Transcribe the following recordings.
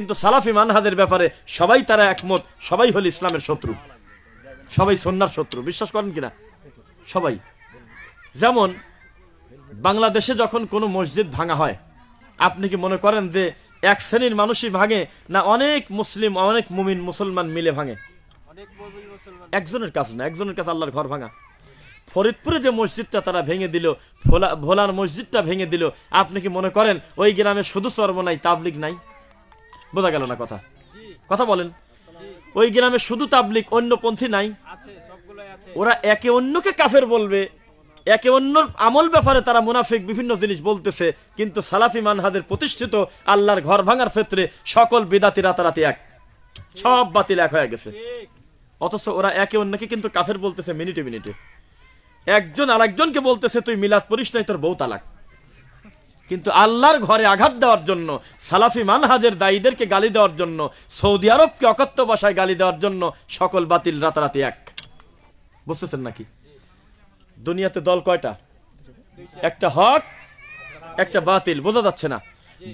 কিন্তু সালাফি মানহাদের ব্যাপারে সবাই তারা একমত সবাই হল ইসলামের শত্রু সবাই সন্ন্যার শত্রু বিশ্বাস করেন কিনা সবাই যেমন বাংলাদেশে যখন কোনো মসজিদ ভাঙা হয় আপনি কি মনে করেন যে এক শ্রেণীর মানুষই ভাঙে না অনেক মুসলিম অনেক মুমিন মুসলমান মিলে ভাঙে একজনের কাছে না একজনের কাছে আল্লাহর ঘর ভাঙা ফরিদপুরে যে মসজিদটা তারা ভেঙে দিল ভোলা ভোলার মসজিদটা ভেঙে দিল আপনি কি মনে করেন ওই গ্রামে শুধু চর্ব নাই তাবলিক নাই বোঝা গেল না কথা কথা বলেন ওই গ্রামে শুধু তাবলিক অন্য পন্থী নাই ওরা একে অন্যকে কাফের বলবে একে অন্যর আমল ব্যাপারে তারা মুনাফিক বিভিন্ন জিনিস বলতেছে কিন্তু সালাফি মানহাদের প্রতিষ্ঠিত আল্লাহর ঘর ভাঙার ক্ষেত্রে সকল বিদাতি রাতারাতি এক সব বাতিল এক হয়ে গেছে অথচ ওরা একে অন্যকে কিন্তু কাফের বলতেছে মিনিটে মিনিটে একজন আরেকজনকে বলতেছে তুই মিলাদ পরিস নাই তোর বউ তালাক কিন্তু আল্লাহর ঘরে আঘাত দেওয়ার জন্য সালাফি মানহাজের দায়ীদেরকে গালি দেওয়ার জন্য সৌদি আরবকে অকথ্য বাসায় গালি দেওয়ার জন্য সকল বাতিল রাতারাতি এক বুঝতেছেন নাকি দুনিয়াতে দল কয়টা একটা হক একটা বাতিল বোঝা যাচ্ছে না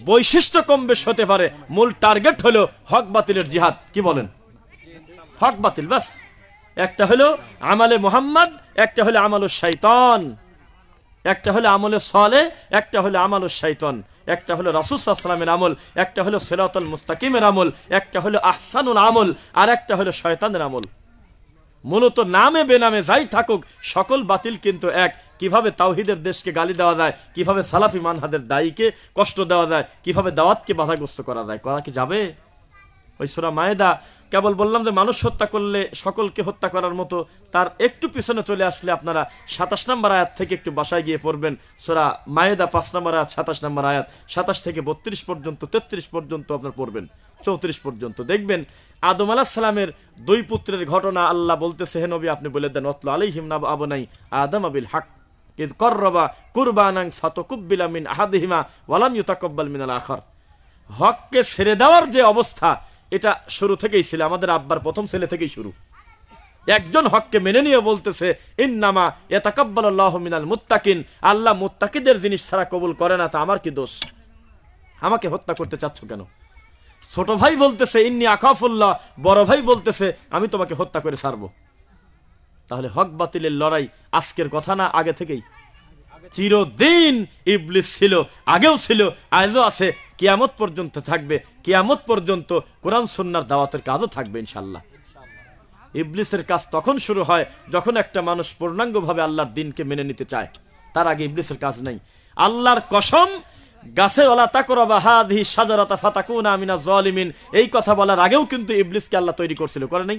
বৈশিষ্ট্য কম বেশ হতে পারে মূল টার্গেট হলো হক বাতিলের জিহাদ কি বলেন হক বাতিল বাস একটা হলো আমালে মোহাম্মদ একটা হলো আমালো শৈতান একটা হলো আমলের সলে একটা হলো আমল শৈতন একটা হলো আসলামের আমল একটা হলো সেরাতল মুস্তাকিমের আমল একটা হলো আহসানুল আমল আর একটা হলো শয়তানের আমল মূলত নামে বেনামে যাই থাকুক সকল বাতিল কিন্তু এক কিভাবে তাওহিদের দেশকে গালি দেওয়া যায় কিভাবে সালাফি মানহাদের দায়ীকে কষ্ট দেওয়া যায় কিভাবে দাওয়াতকে বাধাগ্রস্ত করা যায় করা কি যাবে ওই সুরা মায়েদা কেবল বললাম যে মানুষ হত্যা করলে সকলকে হত্যা করার মতো তার একটু পিছনে চলে আসলে আপনারা সাতাশ নম্বর আয়াত থেকে একটু বাসায় গিয়ে পড়বেন সোরা মায়েদা পাঁচ নম্বর আয়াত সাতাশ নম্বর আয়াত সাতাশ থেকে বত্রিশ পর্যন্ত তেত্রিশ পর্যন্ত আপনার পড়বেন চৌত্রিশ পর্যন্ত দেখবেন আদম আলাহ সালামের দুই পুত্রের ঘটনা আল্লাহ বলতেছে হেনবি আপনি বলে দেন অতল আলি হিমনাব আবনাই আদম আবিল হাক কিন্তু কররবা কুরবানাং ফাতকুব্বিলা মিন আহাদিহিমা ওয়ালাম ইউতাকব্বাল মিনাল আখর হককে ছেড়ে দেওয়ার যে অবস্থা এটা শুরু থেকেই ছিল আমাদের আব্বার প্রথম ছেলে থেকেই শুরু একজন হককে মেনে নিয়ে বলতেছে ইন্নামা এতাকাব্বাল্লাহ মিনাল মুত্তাকিন আল্লাহ মুত্তাকিদের জিনিস ছাড়া কবুল করে না তা আমার কি দোষ আমাকে হত্যা করতে চাচ্ছ কেন ছোট ভাই বলতেছে ইন্নি আকাফুল্লাহ বড় ভাই বলতেছে আমি তোমাকে হত্যা করে সারবো তাহলে হক বাতিলের লড়াই আজকের কথা না আগে থেকেই চিরদিন ইবলিস ছিল আগেও ছিল আজও আছে কিয়ামত পর্যন্ত থাকবে কিয়ামত পর্যন্ত কোরআন সন্ন্যার দাওয়াতের কাজও থাকবে ইনশাল্লাহ ইবলিসের কাজ তখন শুরু হয় যখন একটা মানুষ পূর্ণাঙ্গভাবে আল্লাহর দিনকে মেনে নিতে চায় তার আগে ইবলিসের কাজ নেই আল্লাহর কসম গাছে ওলা তাকরবা হাদি সাজারাতা ফাতাকুনা আমিনা জলিমিন এই কথা বলার আগেও কিন্তু ইবলিসকে আল্লাহ তৈরি করছিল করে নাই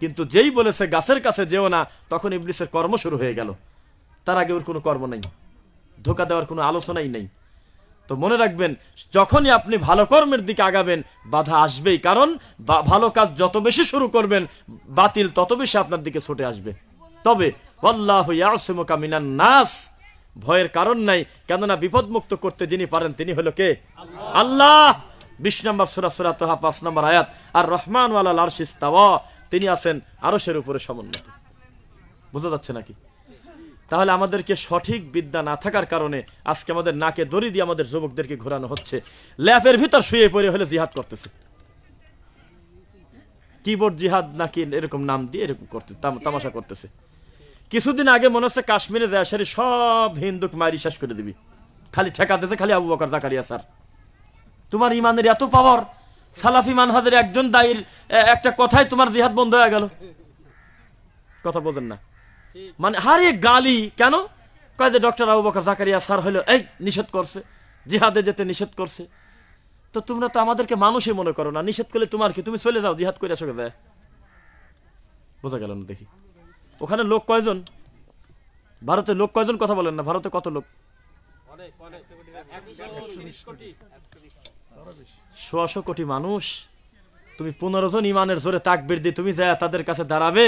কিন্তু যেই বলেছে গাছের কাছে যেও না তখন ইবলিসের কর্ম শুরু হয়ে গেল তার আগে ওর কোনো কর্ম নাই ধোকা দেওয়ার কোনো আলোচনাই নেই তো মনে রাখবেন যখনই আপনি ভালো কর্মের দিকে আগাবেন বাধা আসবেই কারণ ভালো কাজ যত বেশি শুরু করবেন বাতিল তত বেশি আপনার দিকে ছুটে আসবে তবে নাস ভয়ের কারণ নাই কেননা বিপদমুক্ত করতে যিনি পারেন তিনি হলো কে আল্লাহ বিশ নম্বর সুরা সুরা তোহা পাঁচ নম্বর আয়াত আর রহমান ওয়ালা লাল তিনি আছেন সের উপরে সমন্বয় বোঝা যাচ্ছে নাকি তাহলে আমাদেরকে সঠিক বিদ্যা না থাকার কারণে আজকে আমাদের নাকে দড়ি দিয়ে আমাদের যুবকদেরকে ঘোরানো হচ্ছে ল্যাপের ভিতর শুয়ে পড়ে হলে জিহাদ করতেছে কিবোর্ড জিহাদ নাকি এরকম নাম দিয়ে এরকম করতে তামাশা করতেছে কিছুদিন আগে মনে হচ্ছে কাশ্মীরে দেয়াশারি সব হিন্দুক মারি শেষ করে দিবি খালি ঠেকাতেছে খালি আবু বকর জাকারিয়া স্যার তোমার ইমানের এত পাওয়ার সালাফি মানহাজের একজন দায়ের একটা কথাই তোমার জিহাদ বন্ধ হয়ে গেল কথা বলেন না মানে হারে গালি কেন কয় যে ডক্টর আবু বকর জাকারিয়া স্যার হইলো এই নিষেধ করছে জিহাদে যেতে নিষেধ করছে তো তোমরা তো আমাদেরকে মানুষই মনে করো না নিষেধ করলে তোমার কি তুমি চলে যাও জিহাদ করে আসো দেয় বোঝা গেল না দেখি ওখানে লোক কয়জন ভারতে লোক কয়জন কথা বলেন না ভারতে কত লোক সোয়াশো কোটি মানুষ তুমি পনেরো জন ইমানের জোরে তাকবির দিয়ে তুমি যা তাদের কাছে দাঁড়াবে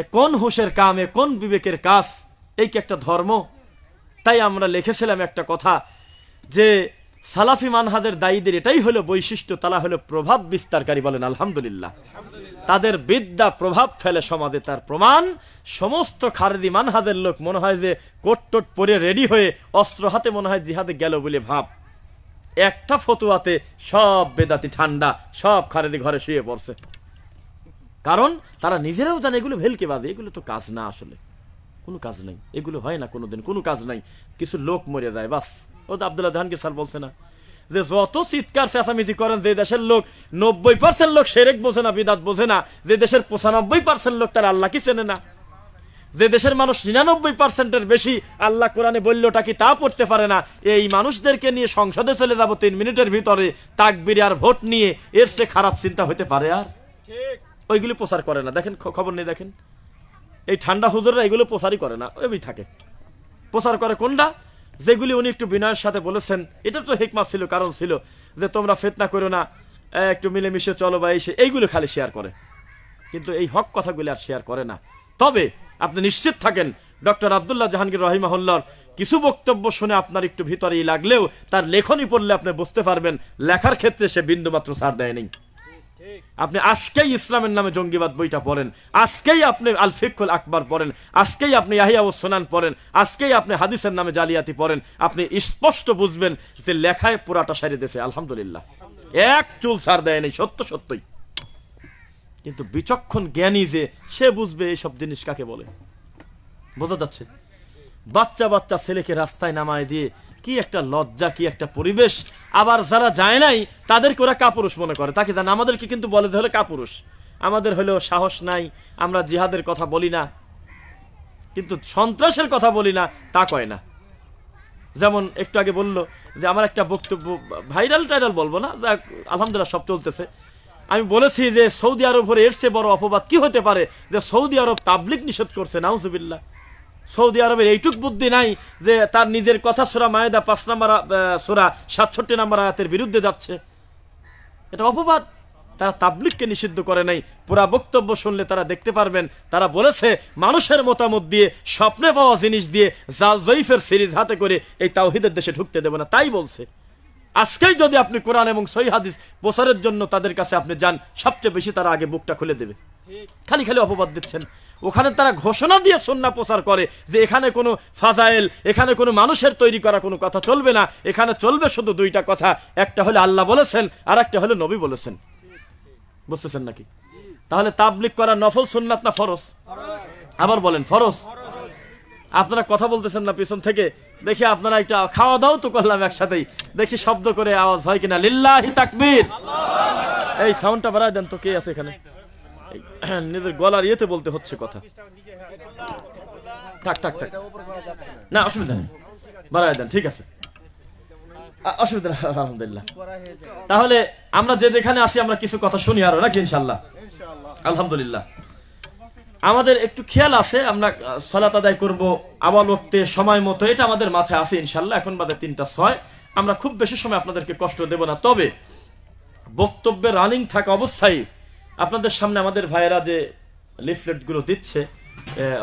এ কোন হুশের কাম এ কোন বিবেকের কাজ এই কি একটা ধর্ম তাই আমরা লিখেছিলাম একটা কথা যে সালাফি মানহাদের দায়ীদের এটাই হলো বৈশিষ্ট্য তারা হলো প্রভাব বিস্তারকারী বলেন আলহামদুলিল্লাহ তাদের বিদ্যা প্রভাব ফেলে সমাজে তার প্রমাণ সমস্ত খারেদি মানহাজের লোক মনে হয় যে কোট টোট পরে রেডি হয়ে অস্ত্র হাতে মনে হয় জিহাদে গেল বলে ভাব একটা ফতুয়াতে সব বেদাতি ঠান্ডা সব খারেদি ঘরে শুয়ে পড়ছে কারণ তারা নিজেরাও জানে এগুলো বাদে এগুলো তো কাজ না আসলে কোনো কাজ নাই এগুলো হয় না কোনো দিন কোনো কাজ নাই কিছু লোক মরে যায় বাস ও তো আবদুল্লাহ জাহানকে স্যার বলছে না যে যত চিৎকার চেঁচামেচি করেন যে দেশের লোক নব্বই পার্সেন্ট লোক সেরেক বোঝে না বিদাত বোঝে না যে দেশের পঁচানব্বই পার্সেন্ট লোক তারা আল্লাহকে চেনে না যে দেশের মানুষ নিরানব্বই পার্সেন্টের বেশি আল্লাহ কোরআনে বললটা কি তা পড়তে পারে না এই মানুষদেরকে নিয়ে সংসদে চলে যাব তিন মিনিটের ভিতরে তাকবির আর ভোট নিয়ে এর চেয়ে খারাপ চিন্তা হতে পারে আর ঠিক ওইগুলি প্রচার করে না দেখেন খবর নেই দেখেন এই ঠান্ডা হুজুররা এগুলো প্রচারই করে না ওই থাকে প্রচার করে কোনটা যেগুলি উনি একটু বিনয়ের সাথে বলেছেন এটা তো হেকমাস ছিল কারণ ছিল যে তোমরা ফেতনা করো না একটু মিলেমিশে চলো বা এসে এইগুলো খালি শেয়ার করে কিন্তু এই হক কথাগুলি আর শেয়ার করে না তবে আপনি নিশ্চিত থাকেন ডক্টর আবদুল্লাহ জাহাঙ্গীর রহিমাহুল্লার কিছু বক্তব্য শুনে আপনার একটু ভিতরেই লাগলেও তার লেখনই পড়লে আপনি বুঝতে পারবেন লেখার ক্ষেত্রে সে বিন্দুমাত্র ছাড় দেয়নি আপনি আজকেই ইসলামের নামে জঙ্গিবাদ বইটা পড়েন আজকেই আপনি আল ফিকুল আকবর পড়েন আজকেই আপনি ইয়াহিয়া ও সোনান পড়েন আজকেই আপনি হাদিসের নামে জালিয়াতি পড়েন আপনি স্পষ্ট বুঝবেন যে লেখায় পুরাটা সারি দেশে আলহামদুলিল্লাহ এক চুল সার দেয়নি সত্য সত্যই কিন্তু বিচক্ষণ জ্ঞানী যে সে বুঝবে এইসব জিনিস কাকে বলে বোঝা যাচ্ছে বাচ্চা বাচ্চা ছেলেকে রাস্তায় নামায় দিয়ে কি একটা লজ্জা কি একটা পরিবেশ আবার যারা যায় নাই তাদেরকে ওরা কাপুরুষ মনে করে তাকে জানে আমাদেরকে কিন্তু বলে ধরে কাপুরুষ আমাদের হলেও সাহস নাই আমরা জিহাদের কথা বলি না কিন্তু সন্ত্রাসের কথা বলি না তা কয় না যেমন একটু আগে বলল যে আমার একটা বক্তব্য ভাইরাল টাইরাল বলবো না যা আলহামদুলিল্লাহ সব চলতেছে আমি বলেছি যে সৌদি আরব এর চেয়ে বড় অপবাদ কি হতে পারে যে সৌদি আরব তাবলিক নিষেধ করছে নাউজুবিল্লাহ সৌদি আরবের এইটুক বুদ্ধি নাই যে তার নিজের কথা সোরা মায়েদা পাঁচ নাম্বার সোরা সাতষট্টি নাম্বার আয়াতের বিরুদ্ধে যাচ্ছে এটা অপবাদ তারা তাবলিককে নিষিদ্ধ করে নাই পুরা বক্তব্য শুনলে তারা দেখতে পারবেন তারা বলেছে মানুষের মতামত দিয়ে স্বপ্নে পাওয়া জিনিস দিয়ে জাল জয়ীফের সিরিজ হাতে করে এই তাওহিদের দেশে ঢুকতে দেবে না তাই বলছে আজকেই যদি আপনি কোরআন এবং সই হাদিস প্রচারের জন্য তাদের কাছে আপনি যান সবচেয়ে বেশি তারা আগে বুকটা খুলে দেবে খালি খালি অপবাদ দিচ্ছেন ওখানে তারা ঘোষণা দিয়ে সন্না প্রচার করে যে এখানে কোনো ফাজাইল এখানে কোনো মানুষের তৈরি করা কোনো কথা চলবে না এখানে চলবে শুধু দুইটা কথা একটা হলে আল্লাহ বলেছেন আর একটা হলে নবী বলেছেন বুঝতেছেন নাকি তাহলে তাবলিক করা নফল সুন্নাত না ফরস আবার বলেন ফরস আপনারা কথা বলতেছেন না পিছন থেকে দেখি আপনারা একটা খাওয়া দাও তো করলাম একসাথেই দেখি শব্দ করে আওয়াজ হয় কিনা লিল্লাহি তাকবীর এই সাউন্ডটা বাড়ায় দেন তো কে আছে এখানে নিজের গলার ইয়েতে বলতে হচ্ছে কথা থাক থাক থাক না অসুবিধা নেই বাড়াই দেন ঠিক আছে অসুবিধা আলহামদুলিল্লাহ তাহলে আমরা যে যেখানে আসি আমরা কিছু কথা শুনি আরো নাকি ইনশাল্লাহ আলহামদুলিল্লাহ আমাদের একটু খেয়াল আছে আমরা সলাত আদায় করবো আবার ওক্তে সময় মতো এটা আমাদের মাথায় আছে ইনশাল্লাহ এখন বাদে তিনটা ছয় আমরা খুব বেশি সময় আপনাদেরকে কষ্ট দেব না তবে বক্তব্যে রানিং থাকা অবস্থায় আপনাদের সামনে আমাদের ভাইয়েরা যে লিফলেটগুলো দিচ্ছে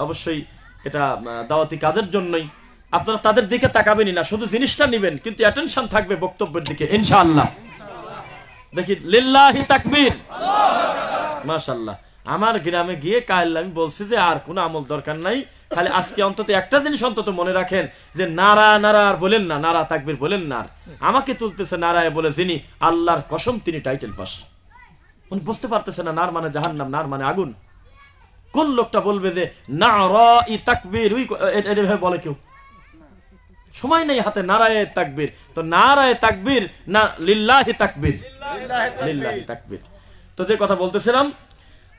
অবশ্যই এটা দাওয়াতি কাজের জন্যই আপনারা তাদের দিকে তাকাবেনি না শুধু জিনিসটা নেবেন কিন্তু অ্যাটেনশন থাকবে বক্তব্যের দিকে ইনশাআল্লাহ দেখি লিল্লাহি তাকবির মাশাআল্লাহ আমার গ্রামে গিয়ে কাল আমি বলছি যে আর কোনো আমল দরকার নাই খালি আজকে অন্তত একটা জিনিস অন্তত মনে রাখেন যে নারা নারা আর বলেন না নারা তাকবির বলেন না আমাকে তুলতেছে নারায় বলে যিনি আল্লাহর কসম তিনি টাইটেল পাস উনি বুঝতে পারতেছে না নার মানে জাহান নাম নার মানে আগুন কোন লোকটা বলবে যে না রি তাকবির বলে কেউ সময় নেই হাতে নারায় তাকবির তো নারায় তাকবির না লিল্লাহি তাকবির লিল্লাহি তাকবির তো যে কথা বলতেছিলাম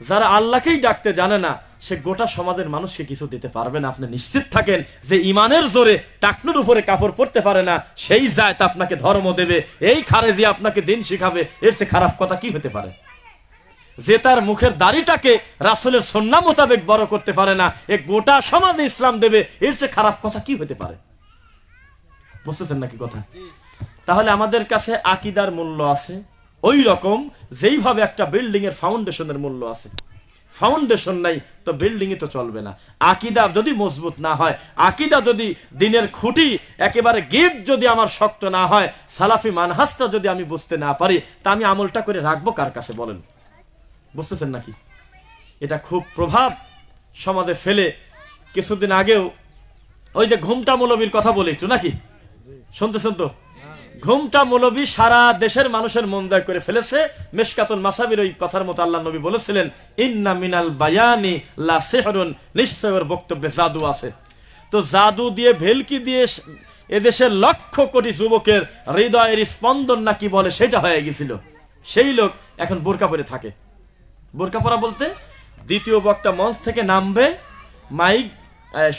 যারা আল্লাহকেই ডাকতে জানে না সে গোটা সমাজের মানুষকে কিছু দিতে পারবে না আপনি নিশ্চিত থাকেন যে ইমানের জোরে টাকনুর উপরে কাপড় পরতে পারে না সেই জায়ত আপনাকে ধর্ম দেবে এই খারেজি আপনাকে দিন শিখাবে এর চেয়ে খারাপ কথা কি হতে পারে যে তার মুখের দাড়িটাকে রাসুলের সন্না মোতাবেক বড় করতে পারে না এ গোটা সমাজে ইসলাম দেবে এর চেয়ে খারাপ কথা কি হতে পারে বুঝতেছেন নাকি কথা তাহলে আমাদের কাছে আকিদার মূল্য আছে ওই রকম যেইভাবে একটা বিল্ডিং এর ফাউন্ডেশনের মূল্য আছে ফাউন্ডেশন নাই তো এ তো চলবে না আকিদা যদি মজবুত না হয় আকিদা যদি দিনের খুঁটি একেবারে গিফট যদি আমার শক্ত না হয় সালাফি মানহাসটা যদি আমি বুঝতে না পারি তা আমি আমলটা করে রাখবো কার কাছে বলেন বুঝতেছেন নাকি এটা খুব প্রভাব সমাজে ফেলে কিছুদিন আগেও ওই যে ঘুমটা মৌলবীর কথা বলে একটু নাকি শুনতেছেন তো ঘুমটা মৌলবী সারা দেশের মানুষের মন দয় করে ফেলেছে মেশকাতুল মাসাবির ওই কথার মতো আল্লাহ নবী বলেছিলেন ইন্না মিনাল বায়ানি লা নিশ্চয় ওর বক্তব্যে জাদু আছে তো জাদু দিয়ে ভেলকি দিয়ে এদেশের লক্ষ কোটি যুবকের হৃদয়ের স্পন্দন নাকি বলে সেটা হয়ে গেছিল সেই লোক এখন বোরকা পরে থাকে বোরকা পরা বলতে দ্বিতীয় বক্তা মঞ্চ থেকে নামবে মাইক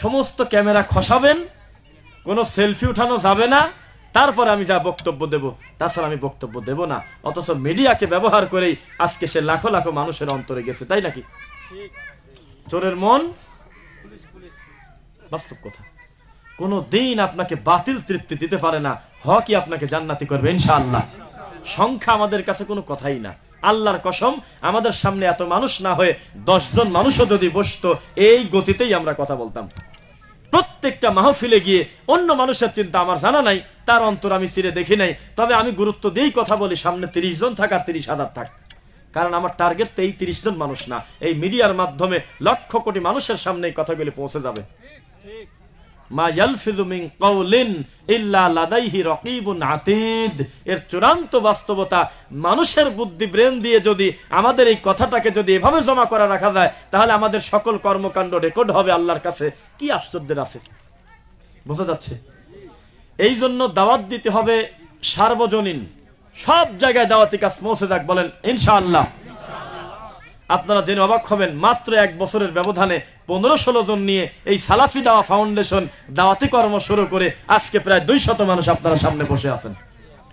সমস্ত ক্যামেরা খসাবেন কোনো সেলফি উঠানো যাবে না তারপরে আমি যা বক্তব্য দেব তাছাড়া আমি বক্তব্য দেব না অথচ মিডিয়াকে ব্যবহার করেই আজকে সে লাখো লাখো মানুষের অন্তরে গেছে তাই নাকি চোরের মন বাস্তব কথা কোনো দিন আপনাকে বাতিল তৃপ্তি দিতে পারে না হকই আপনাকে জান্নাতি করবে ইনশাআল্লাহ সংখ্যা আমাদের কাছে কোনো কথাই না আল্লাহর কসম আমাদের সামনে এত মানুষ না হয়ে দশজন মানুষও যদি বসতো এই গতিতেই আমরা কথা বলতাম প্রত্যেকটা মাহফিলে গিয়ে অন্য মানুষের চিন্তা আমার জানা নাই তার অন্তর আমি চিরে দেখি নাই তবে আমি গুরুত্ব দিয়েই কথা বলি সামনে তিরিশ জন থাক আর তিরিশ হাজার থাক কারণ আমার টার্গেট তো এই তিরিশ জন মানুষ না এই মিডিয়ার মাধ্যমে লক্ষ কোটি মানুষের সামনে এই কথাগুলি পৌঁছে যাবে ঠিক মা ইয়ালফিজুমিং কওলিন ইল্লা লাদাইহি রকিবুন আতিদ এর চূড়ান্ত বাস্তবতা মানুষের বুদ্ধি ব্রেন দিয়ে যদি আমাদের এই কথাটাকে যদি এভাবে জমা করা রাখা যায় তাহলে আমাদের সকল কর্মকাণ্ড রেকর্ড হবে আল্লাহর কাছে কি আশ্চর্যের আছে বোঝা যাচ্ছে এই জন্য দাওয়াত দিতে হবে সার্বজনীন সব জায়গায় দাওয়াতি কাজ পৌঁছে যাক বলেন ইনশাআল্লাহ আপনারা জেনে অবাক হবেন মাত্র এক বছরের ব্যবধানে পনেরো ষোলো জন নিয়ে এই সালাফি দাওয়া ফাউন্ডেশন দাওয়াতি কর্ম শুরু করে আজকে প্রায় দুই শত মানুষ আপনারা সামনে বসে আছেন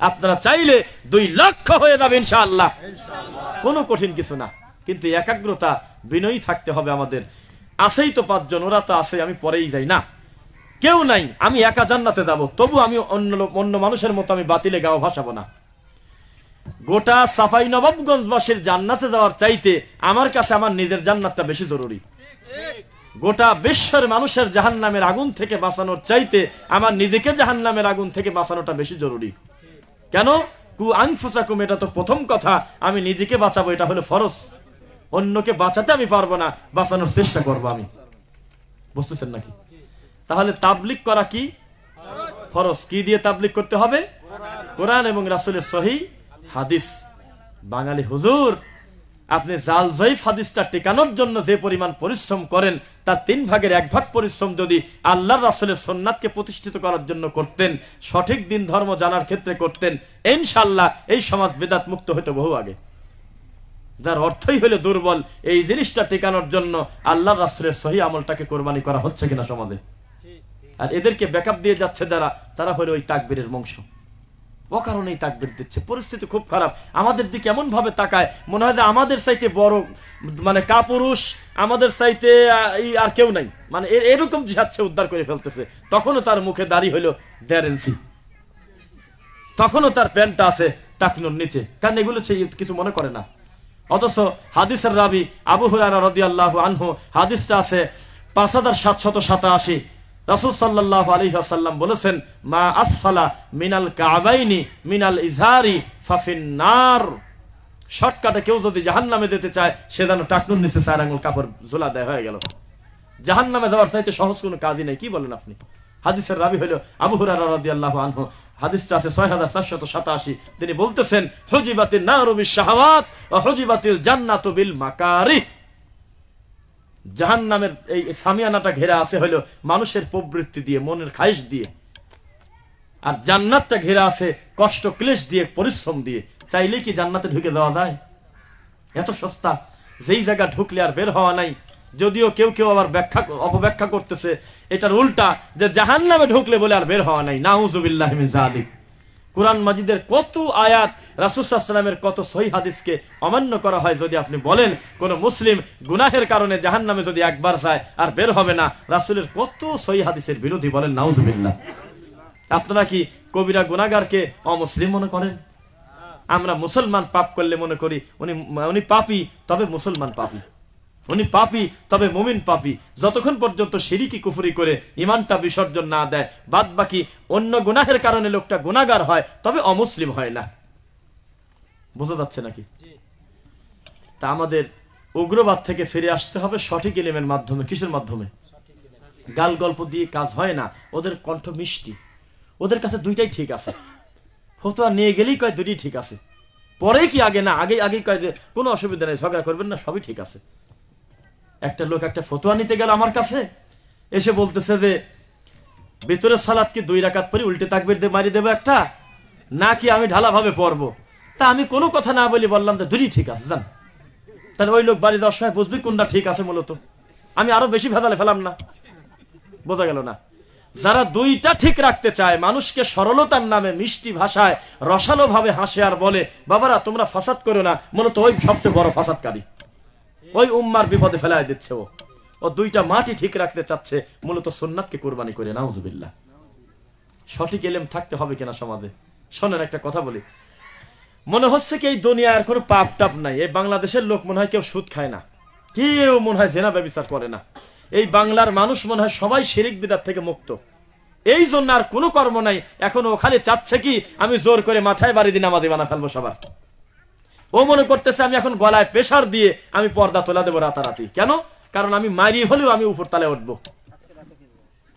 আপনারা চাইলে দুই লক্ষ হয়ে যাবে ইনশাআল্লাহ কোনো কঠিন কিছু না কিন্তু একাগ্রতা বিনয়ী থাকতে হবে আমাদের আসেই তো পাঁচজন ওরা তো আসে আমি পরেই যাই না কেউ নাই আমি একা জান্নাতে যাব তবু আমি অন্য অন্য মানুষের মতো আমি বাতিলে গাও ভাসাবো না গোটা সাফাই নবাবগঞ্জবাসীর জান্নাতে যাওয়ার চাইতে আমার কাছে আমার নিজের জান্নাতটা বেশি জরুরি গোটা বিশ্বের মানুষের জাহান নামের আগুন থেকে বাঁচানোর চাইতে আমার নিজেকে জাহান নামের আগুন থেকে বাঁচানোটা বেশি জরুরি কেন কু আংফুসাকুম এটা তো প্রথম কথা আমি নিজেকে বাঁচাবো এটা হলো ফরজ অন্যকে বাঁচাতে আমি পারবো না বাঁচানোর চেষ্টা করবো আমি বুঝতেছেন নাকি তাহলে তাবলিক করা কি ফরজ কি দিয়ে তাবলিক করতে হবে কোরআন এবং রাসুলের সহি হাদিস বাঙালি হুজুর আপনি জাল জয়ীফ হাদিসটা টেকানোর জন্য যে পরিমাণ পরিশ্রম করেন তার তিন ভাগের এক ভাগ পরিশ্রম যদি আল্লাহ রাসুলের সোননাথকে প্রতিষ্ঠিত করার জন্য করতেন সঠিক দিন ধর্ম জানার ক্ষেত্রে করতেন ইনশাল্লাহ এই সমাজ বেদাত মুক্ত হইতো বহু আগে যার অর্থই হলো দুর্বল এই জিনিসটা টেকানোর জন্য আল্লাহ রাসুলের সহি আমলটাকে কোরবানি করা হচ্ছে কিনা সমাজে আর এদেরকে ব্যাকআপ দিয়ে যাচ্ছে যারা তারা হলো ওই তাকবীরের বংশ অকারণেই তাকবির দিচ্ছে পরিস্থিতি খুব খারাপ আমাদের দিকে এমনভাবে তাকায় মনে হয় যে আমাদের সাইতে বড় মানে কাপুরুষ আমাদের সাইতে এই আর কেউ নাই মানে এরকম যাচ্ছে উদ্ধার করে ফেলতেছে তখনও তার মুখে দাঁড়িয়ে হইল দেয়ারেন্সি তখনও তার প্যান্টটা আছে টাকনোর নিচে কারণ এগুলো সে কিছু মনে করে না অথচ হাদিসের রাবি আবু হুরারা রদি আল্লাহ আনহু হাদিসটা আছে পাঁচ হাজার সাতশত সাতাশি রাসুল সাল্লাহ আলী আসাল্লাম বলেছেন মা আসালা মিনাল কাবাইনি মিনাল ইজহারি ফাফিনার শর্টকাটে কেউ যদি জাহান নামে যেতে চায় সে যেন টাকনুর নিচে চার আঙুল কাপড় ঝোলা দেয় হয়ে গেল জাহান নামে যাওয়ার চাইতে সহজ কোনো কাজই নেই কি বলেন আপনি হাদিসের রাবি হইল আবু হুরাহ আনহু হাদিসটা আছে ছয় হাজার চারশত সাতাশি তিনি বলতেছেন হজিবাতিল না রবি শাহাবাত হজিবাতিল জান্নাত বিল মাকারি জাহান নামের এই সামিয়ানাটা ঘেরা আছে হলো মানুষের প্রবৃত্তি দিয়ে মনের খাইশ দিয়ে আর জান্নাতটা ঘেরা আছে কষ্ট ক্লেশ দিয়ে পরিশ্রম দিয়ে চাইলে কি জান্নাতে ঢুকে দেওয়া যায় এত সস্তা যেই জায়গা ঢুকলে আর বের হওয়া নাই যদিও কেউ কেউ আবার ব্যাখ্যা অপব্যাখ্যা করতেছে এটার উল্টা যে জাহান নামে ঢুকলে বলে আর বের হওয়া নাই নাউজুবিল্লাহ জালিক কোরআন মাজিদের কত আয়াত রাসুসালামের কত সহি হাদিসকে অমান্য করা হয় যদি আপনি বলেন কোন মুসলিম গুনাহের কারণে জাহান নামে যদি একবার যায় আর বের হবে না রাসুলের কত সহি হাদিসের বিরোধী বলেন নাউজবিল্লা আপনারা কি কবিরা গুনাগারকে অমুসলিম মনে করেন আমরা মুসলমান পাপ করলে মনে করি উনি উনি পাপি তবে মুসলমান পাপি উনি পাপি তবে মুমিন পাপি যতক্ষণ পর্যন্ত সিরিকি কুফুরি করে ইমানটা বিসর্জন না দেয় বাদ বাকি অন্য গুনাহের কারণে লোকটা গুনাগার হয় তবে অমুসলিম হয় না বোঝা যাচ্ছে নাকি তা আমাদের উগ্রবাদ থেকে ফিরে আসতে হবে সঠিক ইলেমের মাধ্যমে কিসের মাধ্যমে গাল গল্প দিয়ে কাজ হয় না ওদের কণ্ঠ মিষ্টি ওদের কাছে দুইটাই ঠিক আছে ফতোয়া নিয়ে গেলেই কয় দুটি ঠিক আছে পরে কি আগে না আগে আগে কয় যে কোনো অসুবিধা নেই ঝগড়া করবেন না সবই ঠিক আছে একটা লোক একটা ফতোয়া নিতে গেল আমার কাছে এসে বলতেছে যে ভিতরে সালাদ কি দুই রাখাত পরি উল্টে তাকবির দিয়ে মারি দেবো একটা নাকি আমি ঢালাভাবে পড়বো তা আমি কোনো কথা না বলি বললাম যে দুই ঠিক আছে জান তাহলে ওই লোক বাড়ি দশ সময় বুঝবি কোনটা ঠিক আছে মূলত আমি আরো বেশি ভেদালে ফেলাম না বোঝা গেল না যারা দুইটা ঠিক রাখতে চায় মানুষকে সরলতার নামে মিষ্টি ভাষায় রসালো ভাবে হাসে আর বলে বাবারা তোমরা ফাসাদ করো না মূলত ওই সবচেয়ে বড় ফাসাদকারী ওই উম্মার বিপদে ফেলায় দিচ্ছে ও ও দুইটা মাটি ঠিক রাখতে চাচ্ছে মূলত সোননাথকে কোরবানি করে নাউজুবিল্লা সঠিক এলেম থাকতে হবে কিনা সমাজে শোনেন একটা কথা বলি মনে হচ্ছে কি এই দুনিয়ার কোনো পাপ টাপ নাই এই বাংলাদেশের লোক মনে হয় কেউ সুদ খায় না কেউ মনে হয় জেনা ব্যবচার করে না এই বাংলার মানুষ মনে হয় সবাই শিরিক বিদার থেকে মুক্ত এই জন্য আর কোনো কর্ম নাই এখন ও খালি চাচ্ছে কি আমি জোর করে মাথায় বাড়ি দিন আমাদের বানা ফেলবো সবার ও মনে করতেছে আমি এখন গলায় প্রেশার দিয়ে আমি পর্দা তোলা দেবো রাতারাতি কেন কারণ আমি মারি হলেও আমি উপর তালে উঠবো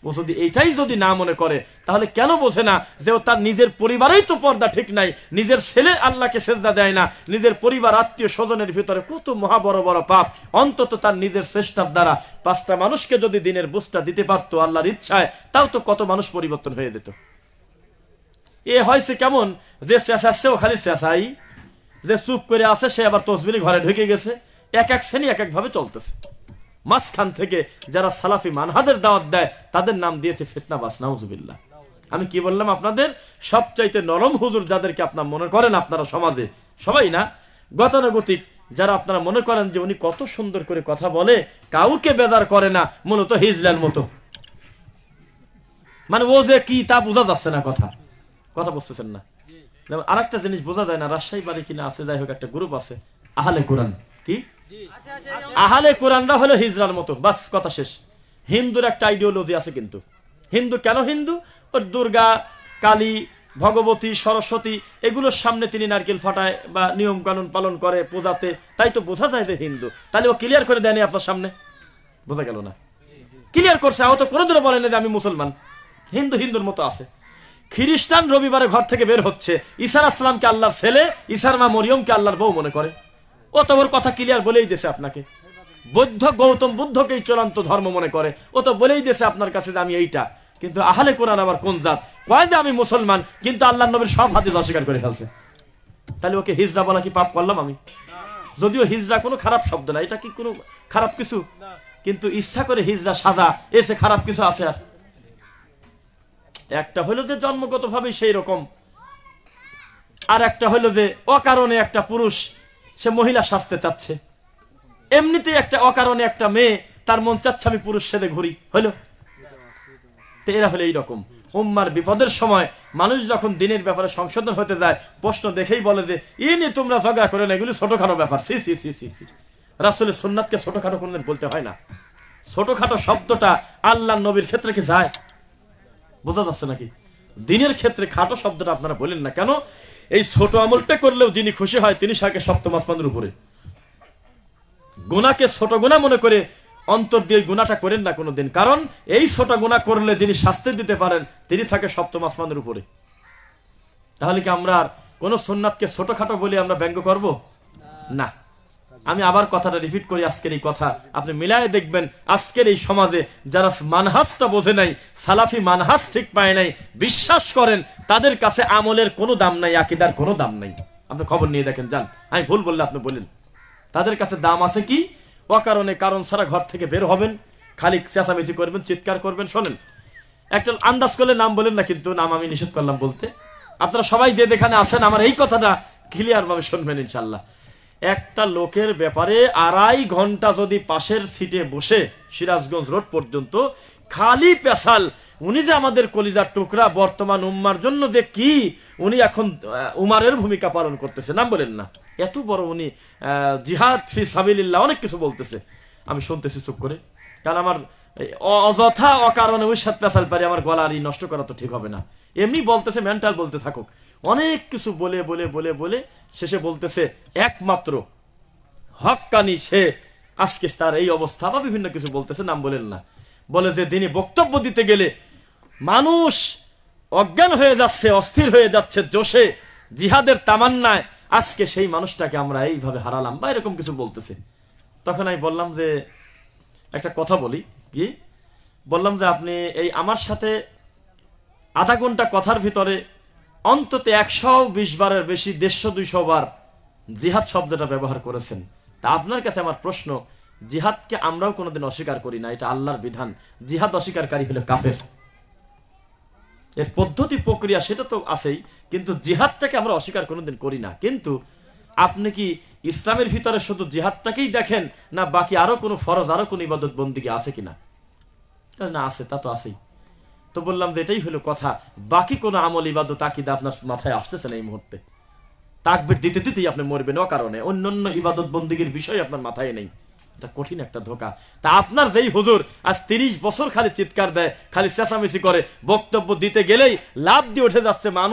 ও যদি এইটাই যদি না মনে করে তাহলে কেন বোঝে না যে ও তার নিজের পরিবারেই তো পর্দা ঠিক নাই নিজের ছেলে আল্লাহকে সেজদা দেয় না নিজের পরিবার আত্মীয় স্বজনের ভিতরে কত মহা বড় বড় পাপ অন্তত তার নিজের চেষ্টার দ্বারা পাঁচটা মানুষকে যদি দিনের বুঝটা দিতে পারতো আল্লাহর ইচ্ছায় তাও তো কত মানুষ পরিবর্তন হয়ে যেত এ হয়েছে কেমন যে ও খালি চেঁচাই যে চুপ করে আছে সে আবার তসবির ঘরে ঢুকে গেছে এক এক শ্রেণী এক একভাবে চলতেছে মাঝখান থেকে যারা সালাফি মানহাদের দাওয়াত দেয় তাদের নাম দিয়েছে ফিতনাবাস নাউজুবিল্লা আমি কি বললাম আপনাদের সবচাইতে নরম হুজুর যাদেরকে আপনার মনে করেন আপনারা সমাজে সবাই না গতানুগতিক যারা আপনারা মনে করেন যে উনি কত সুন্দর করে কথা বলে কাউকে বেজার করে না মূলত হিজলার মতো মানে ও যে কি তা বোঝা যাচ্ছে না কথা কথা বুঝতেছেন না যেমন আর একটা জিনিস বোঝা যায় না রাজশাহী বাড়ি কিনা আছে যাই হোক একটা গ্রুপ আছে আহালে কোরআন কি আহালে কোরআনরা হলো হিজরার মতো বাস কথা শেষ হিন্দুর একটা আইডিওলজি আছে কিন্তু হিন্দু কেন হিন্দু ওর দুর্গা কালী ভগবতী সরস্বতী এগুলোর সামনে তিনি নারকেল ফাটায় বা নিয়ম কানুন পালন করে পূজাতে তাই তো বোঝা যায় যে হিন্দু তাহলে ও ক্লিয়ার করে দেয়নি আপনার সামনে বোঝা গেল না ক্লিয়ার করছে ও তো কোনোদিনও বলেনি যে আমি মুসলমান হিন্দু হিন্দুর মতো আছে খ্রিস্টান রবিবারে ঘর থেকে বের হচ্ছে ইসার আসলামকে আল্লাহর ছেলে ইসার মা মরিয়মকে আল্লাহর বউ মনে করে ও তো ওর কথা ক্লিয়ার বলেই দেশে আপনাকে বৌদ্ধ গৌতম বুদ্ধকেই চূড়ান্ত ধর্ম মনে করে ও তো বলেই দেশে আপনার কাছে যে আমি এইটা কিন্তু আহলে কোরআন আমার কোন জাত কয় যে আমি মুসলমান কিন্তু আল্লাহ নবীর সব হাতে অস্বীকার করে ফেলছে তাহলে ওকে হিজরা বলা কি পাপ করলাম আমি যদিও হিজরা কোনো খারাপ শব্দ না এটা কি কোনো খারাপ কিছু কিন্তু ইচ্ছা করে হিজরা সাজা এসে খারাপ কিছু আছে আর একটা হলো যে জন্মগত ভাবে সেই রকম আর একটা হলো যে অকারণে একটা পুরুষ সে মহিলা সাজতে চাচ্ছে এমনিতে একটা অকারণে একটা মেয়ে তার মন চাচ্ছে আমি পুরুষ সেদে ঘুরি হলো এরা হলো এইরকম হোম্মার বিপদের সময় মানুষ যখন দিনের ব্যাপারে সংশোধন হতে যায় প্রশ্ন দেখেই বলে যে এ নিয়ে তোমরা জগা করে না এগুলি ছোটখাটো ব্যাপার সি সি সি সি সি রাসুলের সোননাথকে ছোটখাটো কোনদিন বলতে হয় না ছোটখাটো শব্দটা আল্লাহ নবীর ক্ষেত্রে কি যায় বোঝা যাচ্ছে নাকি দিনের ক্ষেত্রে খাটো শব্দটা আপনারা বলেন না কেন এই ছোট আমলটা করলেও যিনি খুশি হয় তিনি সাকে সপ্তম আসমানের উপরে গোনাকে ছোট গোনা মনে করে অন্তর দিয়ে গুণাটা করেন না কোনোদিন কারণ এই ছোট গুণা করলে যিনি শাস্তি দিতে পারেন তিনি থাকে সপ্তম আসমানের উপরে তাহলে কি আমরা আর কোনো সোননাথকে ছোটখাটো বলে আমরা ব্যঙ্গ করব না আমি আবার কথাটা রিপিট করি আজকের এই কথা আপনি মিলায় দেখবেন আজকের এই সমাজে যারা মানহাসটা বোঝে নাই সালাফি মানহাস ঠিক পায় নাই বিশ্বাস করেন তাদের কাছে আমলের কোনো দাম নাই আকিদার কোনো দাম নাই আপনি খবর নিয়ে দেখেন যান আমি ভুল বললে আপনি বলেন তাদের কাছে দাম আছে কি অকারণে কারণ সারা ঘর থেকে বের হবেন খালি চেঁচামেচি করবেন চিৎকার করবেন শোনেন একটা আন্দাজ করলে নাম বলেন না কিন্তু নাম আমি নিষেধ করলাম বলতে আপনারা সবাই যে যেখানে আছেন আমার এই কথাটা ক্লিয়ারভাবে শুনবেন ইনশাল্লাহ একটা লোকের ব্যাপারে আড়াই ঘন্টা যদি পাশের সিটে বসে সিরাজগঞ্জ রোড পর্যন্ত খালি পেশাল উনি যে আমাদের কলিজার টুকরা বর্তমান উম্মার জন্য যে কি উনি এখন উমারের ভূমিকা পালন করতেছে নাম বলেন না এত বড় উনি জিহাদ ফি সাবিল্লাহ অনেক কিছু বলতেছে আমি শুনতেছি চুপ করে কারণ আমার অযথা অকারণে ওই পেশাল পারি আমার গলার নষ্ট করা তো ঠিক হবে না এমনি বলতেছে মেন্টাল বলতে থাকুক অনেক কিছু বলে বলে বলে বলে শেষে বলতেছে একমাত্র হকানি সে আজকে তার এই অবস্থা বা বিভিন্ন কিছু বলতেছে নাম বলেন না বলে যে দিনে বক্তব্য দিতে গেলে মানুষ অজ্ঞান হয়ে যাচ্ছে অস্থির হয়ে যাচ্ছে জোশে জিহাদের তামান্নায় আজকে সেই মানুষটাকে আমরা এইভাবে হারালাম বা এরকম কিছু বলতেছে তখন আমি বললাম যে একটা কথা বলি কি বললাম যে আপনি এই আমার সাথে আধা ঘন্টা কথার ভিতরে অন্তত একশো বিশ বারের বেশি দেড়শো দুইশো বার জিহাদ শব্দটা ব্যবহার করেছেন তা আপনার কাছে আমার প্রশ্ন জিহাদকে আমরাও কোনোদিন অস্বীকার করি না এটা আল্লাহর বিধান জিহাদ অস্বীকারী হলে কাফের এর পদ্ধতি প্রক্রিয়া সেটা তো আছেই কিন্তু জিহাদটাকে আমরা অস্বীকার কোনোদিন করি না কিন্তু আপনি কি ইসলামের ভিতরে শুধু জিহাদটাকেই দেখেন না বাকি আরো কোনো ফরজ আরো কোনো ইবাদত বন্দিকে আছে কিনা না আছে তা তো আছেই তো বললাম যে এটাই হলো কথা বাকি কোনো আমল ইবাদত আকিদ আপনার মাথায় আসতেছে না এই মুহূর্তে তাকবির দিতে দিতেই আপনি মরবেন ও কারণে অন্য অন্য ইবাদত বন্দীগীর বিষয় আপনার মাথায় নেই এটা কঠিন একটা ধোকা তা আপনার যেই হুজুর আজ তিরিশ বছর খালি চিৎকার দেয় খালি চেঁচামেচি করে বক্তব্য দিতে গেলেই লাভ দিয়ে উঠে যাচ্ছে মানুষ